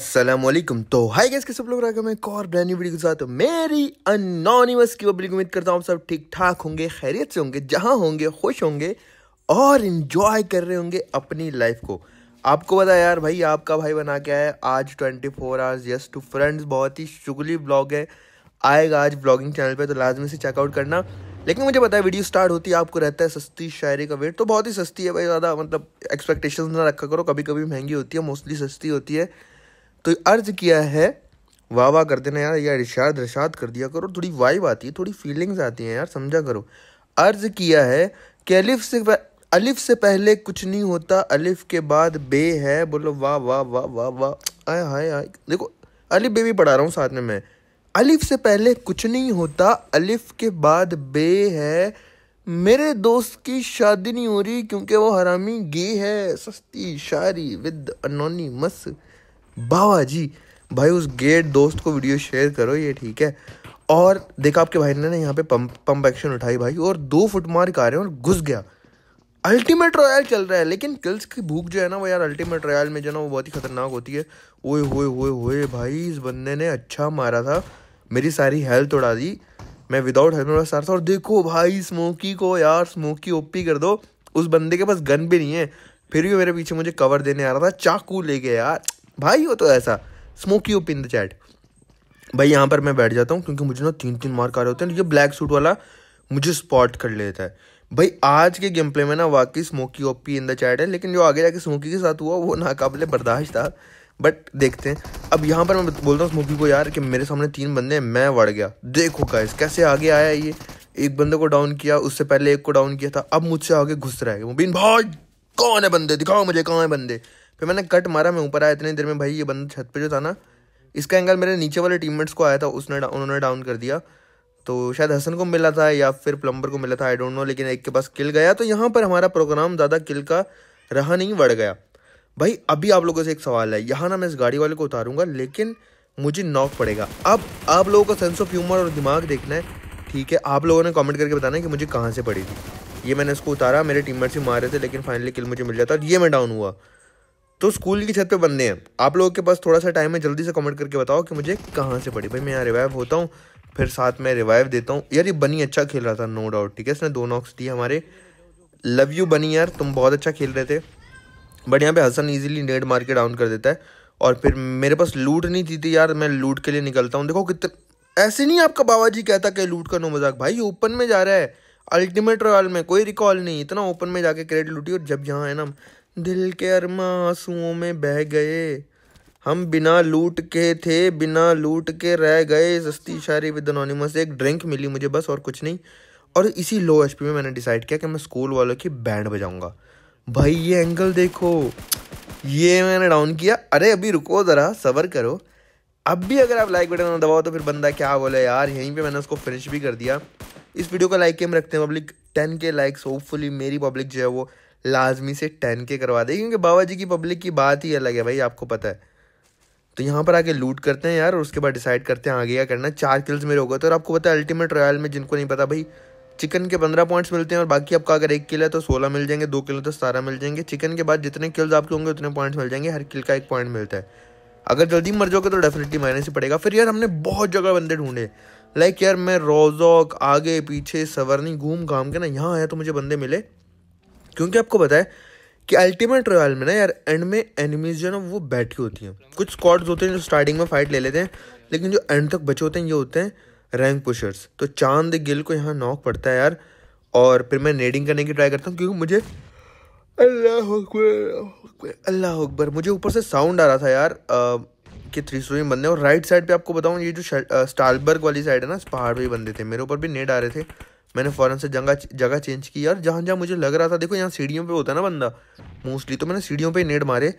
असलम तो hi guys के सब लोग रागम एक और ब्रांड न्यू वीडियो के साथ मेरी अनोनिमस की पब्लिक उम्मीद करता हूँ आप सब ठीक ठाक होंगे खैरियत से होंगे जहाँ होंगे खुश होंगे और इन्जॉय कर रहे होंगे अपनी लाइफ को आपको पता यार भाई आपका भाई बना क्या है आज 24 four hours yes to friends बहुत ही शुगली ब्लॉग है आएगा आज ब्लॉगिंग चैनल पर तो लाजमी से चेकआउट करना लेकिन मुझे पता है वीडियो स्टार्ट होती है आपको रहता है सस्ती शायरी का वेट तो बहुत ही सस्ती है भाई ज़्यादा मतलब एक्सपेक्टेशन ना रखा करो कभी कभी महंगी होती है मोस्टली सस्ती होती है तो अर्ज किया है वाह वाह करते ना यार यार इर्शाद रशाद कर दिया करो थोड़ी वाइब आती है थोड़ी फीलिंग्स आती हैं यार समझा करो अर्ज किया है कि अलिफ से अलिफ से पहले कुछ नहीं होता अलिफ के बाद बे है बोलो वाह वाह वाह वाह वाह आए हाय हाय देखो अलिफ बे भी पढ़ा रहा हूँ साथ में मैं अलिफ से पहले कुछ नहीं होता अलिफ के बाद बे है मेरे दोस्त की शादी नहीं हो रही क्योंकि वो हरामी गे है सस्ती शारी विद अनोनी मस बाबा जी भाई उस गेट दोस्त को वीडियो शेयर करो ये ठीक है और देखा आपके भाई ने ना यहाँ पे पंप पंप एक्शन उठाई भाई और दो फुट मार का रहे और घुस गया अल्टीमेट रॉयल चल रहा है लेकिन किल्स की भूख जो है ना वो यार अल्टीमेट रॉयल में जो है ना वो बहुत ही खतरनाक होती है ओए होए होए होए भाई इस बंदे ने अच्छा मारा था मेरी सारी हेल्थ उड़ा दी मैं विदाउट हेल्थ वाला सारा था और देखो भाई स्मोकी को यार स्मोकी ओपी कर दो उस बंदे के पास गन भी नहीं है फिर भी मेरे पीछे मुझे कवर देने आ रहा था चाकू ले गया यार भाई हो तो ऐसा smoky OP in the chat भाई यहाँ पर मैं बैठ जाता हूँ क्योंकि मुझे ना तीन तीन मार्क आ रहे होते हैं ये ब्लैक सूट वाला मुझे स्पॉट कर लेता है भाई आज के गेम प्ले में ना वाकई smoky OP in the chat है लेकिन जो आगे जाके स्मोकी के साथ हुआ वो नाकाबले बर्दाश्त था बट देखते हैं अब यहाँ पर मैं बोलता हूँ स्मोकी को यार कि मेरे सामने तीन बंदे हैं मैं वड़ गया देखो गाइस कैसे आगे आया ये एक बंदे को डाउन किया उससे पहले एक को डाउन किया था अब मुझसे आगे घुस रहा है मुबीन भाई कौन है बंदे दिखाओ मुझे कहाँ है बंदे फिर मैंने कट मारा मैं ऊपर आया इतनी देर में भाई ये बंदा छत पे जो था ना इसका एंगल मेरे नीचे वाले टीममेट्स को आया था उसने डा, उन्होंने डाउन कर दिया तो शायद हसन को मिला था या फिर प्लम्बर को मिला था आई डोंट नो लेकिन एक के पास किल गया तो यहाँ पर हमारा प्रोग्राम ज़्यादा किल का रहा नहीं बढ़ गया भाई अभी आप लोगों से एक सवाल है यहाँ ना मैं इस गाड़ी वाले को उतारूंगा लेकिन मुझे नॉक पड़ेगा अब आप लोगों का सेंस ऑफ ह्यूमर और दिमाग देखना है ठीक है आप लोगों ने कमेंट करके बताना है कि मुझे कहाँ से पड़ी थी ये मैंने इसको उतारा मेरे टीममेट्स भी मारे थे लेकिन फाइनली किल मुझे मिल जाता और ये मैं डाउन हुआ तो स्कूल की छत पे बंदे हैं आप लोगों के पास थोड़ा सा टाइम है जल्दी से कमेंट करके बताओ कि मुझे कहाँ से पड़ी भाई मैं यहाँ रिवाइव होता हूँ फिर साथ में रिवाइव देता हूँ यार ये बनी अच्छा खेल रहा था नो डाउट ठीक है इसने दो नॉक्स दिए हमारे लव यू बनी यार तुम बहुत अच्छा खेल रहे थे बट यहाँ पे हसन ईजिली नेट मार के डाउन कर देता है और फिर मेरे पास लूट नहीं थी थी यार मैं लूट के लिए निकलता हूँ देखो कितने ऐसे नहीं आपका बाबा जी कहता कि लूट का नो मजाक भाई ओपन में जा रहा है अल्टीमेट रॉयल में कोई रिकॉल नहीं इतना ओपन में जाके क्रेडिट लूटी और जब यहाँ है ना दिल के अरमा आंसुओं में बह गए हम बिना लूट के थे बिना लूट के रह गए सस्ती शारी विद अनोनिमस एक ड्रिंक मिली मुझे बस और कुछ नहीं और इसी लो एच में मैंने डिसाइड किया कि मैं स्कूल वालों की बैंड बजाऊंगा भाई ये एंगल देखो ये मैंने डाउन किया अरे अभी रुको ज़रा सबर करो अब भी अगर आप लाइक बटन ना दबाओ तो फिर बंदा क्या बोले यार यहीं पे मैंने उसको फिनिश भी कर दिया इस वीडियो का लाइक के हम रखते हैं पब्लिक टेन के लाइक्स होपफुली मेरी पब्लिक जो है वो लाजमी से टेन के करवा दे क्योंकि बाबा जी की पब्लिक की बात ही अलग है भाई आपको पता है तो यहाँ पर आके लूट करते हैं यार और उसके बाद डिसाइड करते हैं आगे क्या करना चार किल्स मेरे हो गए तो और आपको पता है अल्टीमेट रॉयल में जिनको नहीं पता भाई चिकन के पंद्रह पॉइंट्स मिलते हैं और बाकी आपका अगर एक किल है तो सोलह मिल जाएंगे दो किलो तो सतारह मिल जाएंगे चिकन के बाद जितने किल्स आपके होंगे उतने पॉइंट्स मिल जाएंगे हर किल का एक पॉइंट मिलता है अगर जल्दी मर जाओगे तो डेफिनेटली माइनस ही पड़ेगा फिर यार हमने बहुत जगह बंदे ढूंढे लाइक यार मैं रोजोक आगे पीछे सवरनी घूम घाम के ना यहाँ आया तो मुझे बंदे मिले क्योंकि आपको पता है कि अल्टीमेट रॉयल में ना यार एंड में एनिमीज जो ना वो बैठी होती हैं कुछ स्कॉड्स होते हैं जो स्टार्टिंग में फाइट ले लेते हैं लेकिन जो एंड तक बचे होते हैं ये होते हैं रैंक पुशर्स तो चांद गिल को यहाँ नॉक पड़ता है यार और फिर मैं नेडिंग करने की ट्राई करता हूँ क्योंकि मुझे अल्लाह अल्लाह अकबर मुझे ऊपर से साउंड आ रहा था यार आ, कि थ्री स्टोरी बंदे और राइट साइड पे आपको बताऊँ ये जो स्टालबर्ग वाली साइड है ना पहाड़ पहाड़ ही बंदे थे मेरे ऊपर भी नेट आ रहे थे मैंने फ़ौरन से जगह जगह चेंज की और जहाँ जहाँ मुझे लग रहा था देखो यहाँ सीढ़ियों पे होता है ना बंदा मोस्टली तो मैंने सीढ़ियों पे नेट मारे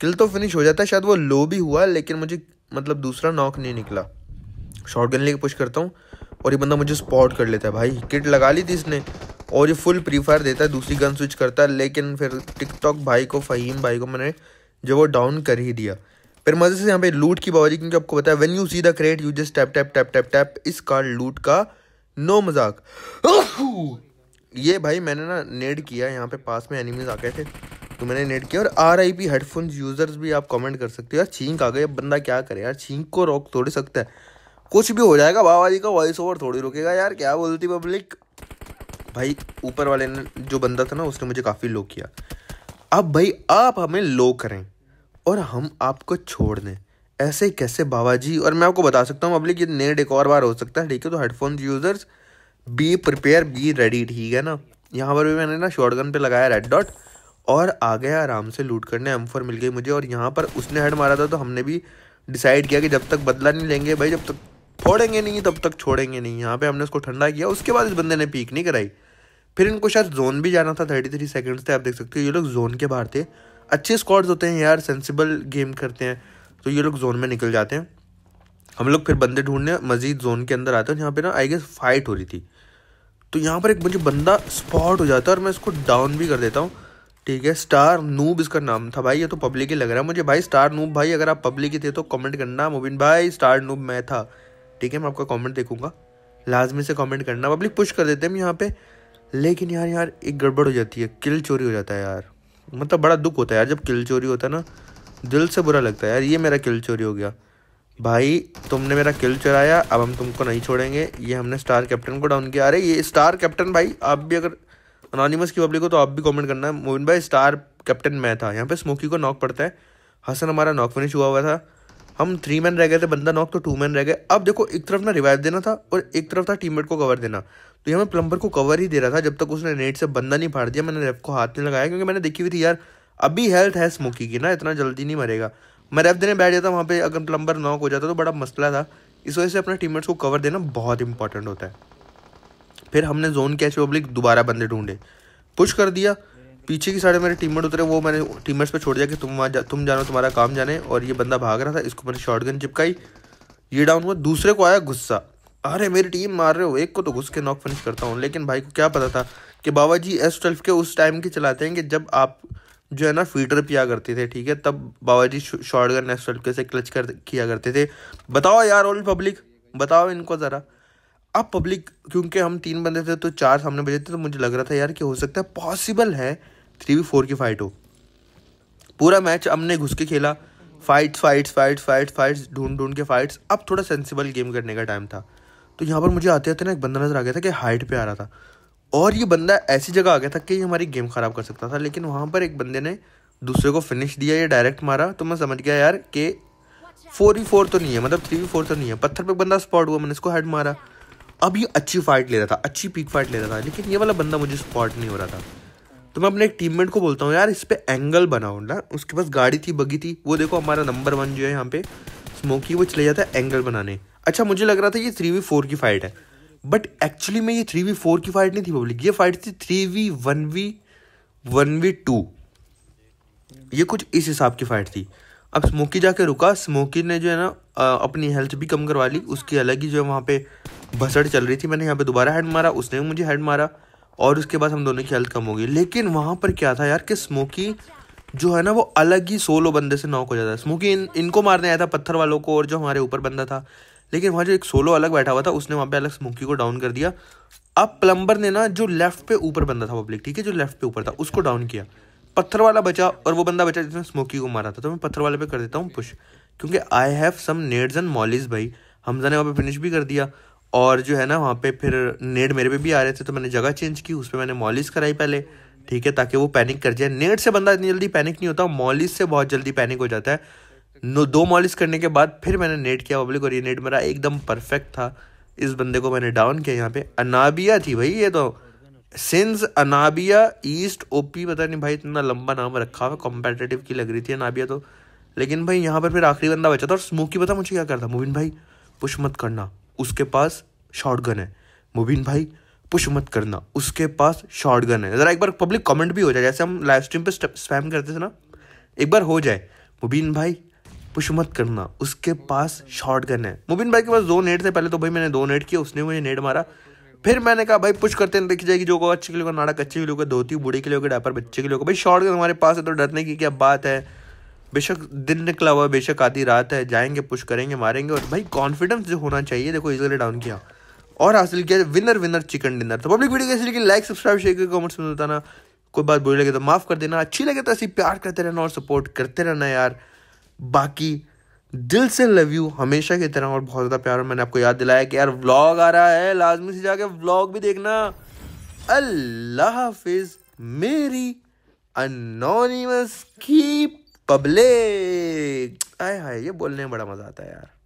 किल तो फिनिश हो जाता है शायद वो लो भी हुआ लेकिन मुझे मतलब दूसरा नॉक नहीं निकला शॉर्ट गन लेके पुश करता हूँ और ये बंदा मुझे स्पॉट कर लेता है भाई किट लगा ली थी इसने और ये फुल प्री फायर देता है दूसरी गन स्विच करता है लेकिन फिर टिकटॉक भाई को फ़हीम भाई को मैंने जो वो डाउन कर ही दिया फिर मज़े से यहाँ पे लूट की बाबा क्योंकि आपको पता है when you see the crate you just tap tap tap tap tap इस कार्ड लूट का नो मजाक ये भाई मैंने ना नेड किया यहाँ पे पास में एनिमीज आ गए थे तो मैंने नेट किया और R I P headphones users भी आप कमेंट कर सकते हो यार छींक आ गए अब बंदा क्या करे यार छींक को रोक थोड़ी सकता है कुछ भी हो जाएगा बाबा जी का वॉइस ओवर थोड़ी रुकेगा यार क्या बोलती पब्लिक भाई ऊपर वाले ने जो बंदा था ना उसने मुझे काफ़ी लो किया अब भाई आप हमें लो करें और हम आपको छोड़ दें ऐसे कैसे बाबा जी और मैं आपको बता सकता हूँ पब्लिक ये नेट एक और बार हो सकता है ठीक है तो headphone users be prepare be ready ठीक है ना यहाँ पर भी मैंने ना शॉर्ट गन पर लगाया रेड डॉट और आ गया आराम से लूट करने एम फोर मिल गई मुझे और यहाँ पर उसने हेड मारा था तो हमने भी डिसाइड किया कि जब तक बदला नहीं लेंगे भाई जब तक फोड़ेंगे नहीं तब तक छोड़ेंगे नहीं यहाँ पे हमने उसको ठंडा किया उसके बाद इस बंदे ने पीक नहीं कराई फिर इनको शायद जोन भी जाना था थर्टी थ्री सेकेंड्स थे आप देख सकते हो ये लोग जोन के बाहर थे अच्छे स्कॉट्स होते हैं यार सेंसिबल गेम करते हैं तो ये लोग जोन में निकल जाते हैं हम लोग फिर बंदे ढूंढने मजीद जोन के अंदर आते हैं यहाँ पे ना आई गेस फाइट हो रही थी तो यहाँ पर एक मुझे बंदा स्पॉट हो जाता है और मैं इसको डाउन भी कर देता हूँ ठीक है स्टार नूब इसका नाम था भाई ये तो पब्लिक ही लग रहा है मुझे भाई स्टार नूब भाई अगर आप पब्लिक ही थे तो कमेंट करना मुबिन भाई स्टार नूब मैं था ठीक है मैं आपका कमेंट देखूंगा लाजमी से कमेंट करना पब्लिक पुश कर देते हैं हम यहाँ पे लेकिन यार यार एक गड़बड़ हो जाती है किल चोरी हो जाता है यार मतलब बड़ा दुख होता है यार जब किल चोरी होता है ना दिल से बुरा लगता है यार ये मेरा किल चोरी हो गया भाई तुमने मेरा किल चुराया अब हम तुमको नहीं छोड़ेंगे ये हमने स्टार कैप्टन को डाउन किया अरे ये स्टार कैप्टन भाई आप भी अगर अनोनीमस की पब्लिक हो तो आप भी कमेंट करना है मोबिन भाई स्टार कैप्टन मैं था यहाँ पे स्मोकी को नॉक पड़ता है हसन हमारा नॉक फिनिश हुआ हुआ था हम थ्री मैन रह गए थे बंदा नॉक तो टू मैन रह गए अब देखो एक तरफ ना रिवाइव देना था और एक तरफ था टीम को कवर देना तो यहाँ मैं प्लम्बर को कवर ही दे रहा था जब तक उसने नेट से बंदा नहीं फाड़ दिया मैंने रेप को हाथ नहीं लगाया क्योंकि मैंने देखी हुई थी यार अभी हेल्थ है स्मोकी की ना इतना जल्दी नहीं मरेगा मैं रेफ देने बैठ जाता वहाँ पे अगर प्लम्बर नॉक हो जाता तो बड़ा मसला था इस वजह से अपने टीममेट्स को कवर देना बहुत इंपॉर्टेंट होता है फिर हमने जोन कैच पब्लिक दोबारा बंदे ढूंढे पुश कर दिया पीछे की साइड मेरे टीममेट उतरे वो मैंने टीममेट्स पे छोड़ दिया कि तुम वहाँ जा, तुम जानो तुम्हारा काम जाने और ये बंदा भाग रहा था इसको मैंने गन चिपकाई ये डाउन हुआ दूसरे को आया गुस्सा अरे मेरी टीम मार रहे हो एक को तो घुस के नॉक फिनिश करता हूँ लेकिन भाई को क्या पता था कि बाबा जी एस ट्वेल्व के उस टाइम के चलाते हैं कि जब आप जो है ना फीडर पिया करते थे ठीक है तब बाबा जी शॉर्ट गन लेफ्ट से क्लच कर किया करते थे बताओ यार ओल्ड पब्लिक बताओ इनको ज़रा अब पब्लिक क्योंकि हम तीन बंदे थे तो चार सामने बजे थे तो मुझे लग रहा था यार कि हो सकता है पॉसिबल है थ्री वी फोर की फ़ाइट हो पूरा मैच हमने घुस के खेला fights fights fights fights fights ढूंढ ढूंढ के फाइट्स अब थोड़ा सेंसिबल गेम करने का टाइम था तो यहाँ पर मुझे आते आते ना एक बंदा नज़र आ गया था कि हाइट पे आ रहा था और ये बंदा ऐसी जगह आ गया था कि ये हमारी गेम ख़राब कर सकता था लेकिन वहाँ पर एक बंदे ने दूसरे को फिनिश दिया या डायरेक्ट मारा तो मैं समझ गया यार कि फोर ही फोर तो नहीं है मतलब थ्री वी फोर तो नहीं है पत्थर पे बंदा स्पॉट हुआ मैंने इसको हेड मारा अब ये अच्छी फाइट ले रहा था अच्छी पीक फाइट ले रहा था लेकिन ये वाला बंदा मुझे स्पॉट नहीं हो रहा था तो मैं अपने एक टीम को बोलता हूँ यार इस पर एंगल बनाओ ना उसके पास गाड़ी थी बगी थी वो देखो हमारा नंबर वन जो है यहाँ पे स्मोकी वो चले जाता है एंगल बनाने अच्छा मुझे लग रहा था ये थ्री वी फोर की फाइट है बट एक्चुअली में ये थ्री वी फोर की फाइट नहीं थी पब्लिक ये फाइट थी three v one v one v two ये कुछ इस हिसाब की फाइट थी अब स्मोकी जाके रुका स्मोकी ने जो है ना अपनी हेल्थ भी कम करवा ली उसकी अलग ही जो है वहाँ पे भसड़ चल रही थी मैंने यहाँ पे दोबारा हेड मारा उसने भी मुझे हेड मारा और उसके बाद हम दोनों की हेल्थ कम हो गई लेकिन वहाँ पर क्या था यार कि स्मोकी जो है ना वो अलग ही सोलो बंदे से नॉक हो जाता है स्मोकी इन इनको मारने आया था पत्थर वालों को और जो हमारे ऊपर बंदा था लेकिन वहाँ जो एक सोलो अलग बैठा हुआ था उसने वहाँ पे अलग स्मोकी को डाउन कर दिया अब प्लम्बर ने ना जो लेफ्ट पे ऊपर बंदा था पब्लिक ठीक है जो लेफ्ट पे ऊपर था उसको डाउन किया पत्थर वाला बचा और वो बंदा बचा जिसने स्मोकी को मारा था तो मैं पत्थर वाले पे कर देता हूँ पुश क्योंकि I have some nades and mollies भाई हमजा ने वहाँ पे फिनिश भी कर दिया और जो है ना वहाँ पे फिर नेड मेरे पे भी आ रहे थे तो मैंने जगह चेंज की उस पर मैंने मॉलिस कराई पहले ठीक है ताकि वो पैनिक कर जाए नेट से बंदा इतनी जल्दी पैनिक नहीं होता मॉलिस से बहुत जल्दी पैनिक हो जाता है नो दो मॉलिस करने के बाद फिर मैंने नेट किया पब्लिक और ये नेट मेरा एकदम परफेक्ट था इस बंदे को मैंने डाउन किया यहाँ पे अनाबिया थी भाई ये तो सिंस अनाबिया ईस्ट ओपी पता नहीं भाई इतना लंबा नाम रखा हुआ कॉम्पेटेटिव की लग रही थी अनाबिया तो लेकिन भाई यहाँ पर फिर आखिरी बंदा बचा था और स्मोकी पता मुझे क्या करता मुबिन भाई पुश मत करना उसके पास शॉर्ट है मुबिन भाई पुश मत करना उसके पास शॉर्ट गन है ज़रा एक बार पब्लिक कमेंट भी हो जाए जैसे हम लाइव स्ट्रीम पर स्पैम करते थे ना एक बार हो जाए मुबीन भाई पुश मत करना उसके पास शॉर्ट गन है मुबिन भाई के पास दो नेट थे पहले तो भाई मैंने दो नेट किया उसने मुझे नेट मारा फिर मैंने कहा भाई पुश करते देखी जाएगी जो को अच्छे के लिए नाड़ा अच्छे के लिए धोती बूढ़े के लिए डापर बच्चे के लिए भाई शॉर्ट गन हमारे पास है तो डरने की क्या बात है बेशक दिन निकला हुआ है बेशक आधी रात है जाएंगे पुश करेंगे मारेंगे और भाई कॉन्फिडेंस जो होना चाहिए देखो इजिली डाउन किया और हासिल किया विनर विनर चिकन डिनर तो पब्लिक वीडियो कैसी लगी लाइक सब्सक्राइब शेयर कमेंट्स में बताना कोई बात बुरी लगे तो माफ़ कर देना अच्छी लगे तो ऐसी प्यार करते रहना और सपोर्ट करते रहना यार बाकी दिल से लव यू हमेशा की तरह और बहुत ज़्यादा प्यार मैंने आपको याद दिलाया कि यार व्लॉग आ रहा है लाजमी से जाके व्लॉग भी देखना अल्लाह हाफिज मेरी अनोनीमस की पब्लिक आय हाय ये बोलने में बड़ा मज़ा आता है यार